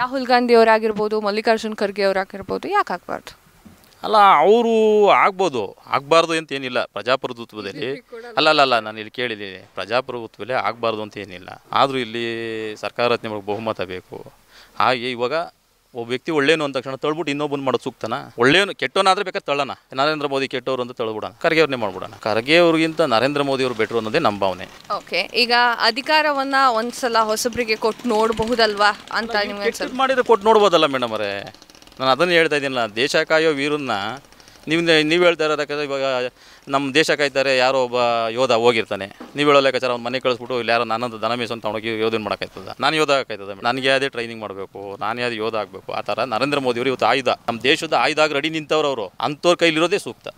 ರಾಹುಲ್ ಗಾಂಧಿ ಅವರಾಗಿರ್ಬೋದು ಮಲ್ಲಿಕಾರ್ಜುನ್ ಖರ್ಗೆ ಅವರಾಗಿರ್ಬೋದು ಯಾಕೆ ಆಗಬಾರ್ದು ಅಲ್ಲ ಅವರು ಆಗ್ಬೋದು ಆಗಬಾರ್ದು ಅಂತ ಏನಿಲ್ಲ ಪ್ರಜಾಪ್ರಭುತ್ವದಲ್ಲಿ ಅಲ್ಲ ಅಲ್ಲ ಅಲ್ಲ ನಾನು ಇಲ್ಲಿ ಕೇಳಿದ್ದೀನಿ ಪ್ರಜಾಪ್ರಭುತ್ವದಲ್ಲಿ ಆಗಬಾರ್ದು ಅಂತ ಏನಿಲ್ಲ ಆದರೂ ಇಲ್ಲಿ ಸರ್ಕಾರ ನಿಮಗೆ ಬಹುಮತ ಬೇಕು ಹಾಗೆ ಇವಾಗ ಒಬ್ಬ ವ್ಯಕ್ತಿ ಒಳ್ಳೇನು ಅಂದ ತಕ್ಷಣ ತಳ್ಬಿಟ್ಟು ಇನ್ನೊಬ್ಬನ ಮಾಡೋದು ಸೂಕ್ತನ ಒಳ್ಳೇನು ಕೆಟ್ಟೋನಾದ್ರೆ ಬೇಕಾದ್ರೆ ತಳ್ಳನ ನರೇಂದ್ರ ಮೋದಿ ಕೆಟ್ಟವ್ರು ಅಂತ ತಳ್ಬಿಡೋಣ ಖರ್ಗೆ ಅವ್ರನ್ನೇ ಮಾಡ್ಬಿಡೋಣ ಖರ್ಗೆ ಅವ್ರಿಗಿಂತ ನರೇಂದ್ರ ಮೋದಿ ಅವರು ಬೆಟ್ರು ಅನ್ನೋದೇ ನಮ್ಮ ಭಾವನೆ ಓಕೆ ಈಗ ಅಧಿಕಾರವನ್ನ ಒಂದ್ಸಲ ಹೊಸಬ್ರಿಗೆ ಕೊಟ್ಟು ನೋಡಬಹುದಲ್ವಾ ಅಂತ ನಿಮ್ಗೆ ಮಾಡಿದ್ರೆ ಕೊಟ್ಟು ನೋಡ್ಬೋದಲ್ಲ ಮೇಡಮ್ ಅವರೇ ನಾನು ಅದನ್ನು ಹೇಳ್ತಾ ಇದ್ದೀನಲ್ಲ ದೇಶ ಕಾಯೋ ವೀರನ್ನ ನೀವು ನೀವು ಹೇಳ್ತಾ ಇರೋ ಇವಾಗ ನಮ್ಮ ದೇಶ ಕಾಯ್ತಾರೆ ಯಾರೋ ಒಬ್ಬ ಯೋಧ ಹೋಗಿರ್ತಾನೆ ನೀವು ಹೇಳೋ ಲೆಕ್ಕಾಚಾರ ಅವ್ನು ಮನೆ ಕಳಿಸ್ಬಿಟ್ಟು ಇಲ್ಲಿ ಯಾರೋ ಧನ ದನ ಅಂತ ಹೋಗಿ ಯೋಧನ ಮಾಡೋಕ್ಕಾಯ್ತದ ನಾನು ಯೋಧ ಆಯ್ತದೆ ನನಗೆ ಯಾವುದೇ ಟ್ರೈನಿಂಗ್ ಮಾಡಬೇಕು ನಾನು ಯಾವುದೇ ಯೋಧ ಆಗಬೇಕು ಆ ಥರ ನರೇಂದ್ರ ಮೋದಿ ಅವರು ಇವತ್ತು ಆಯುಧ ನಮ್ಮ ದೇಶದ ಆಯುಧ ರೆಡಿ ನಿಂತವ್ರು ಅವರು ಅಂಥವ್ರ ಕೈಲಿರೋದೇ ಸೂಕ್ತ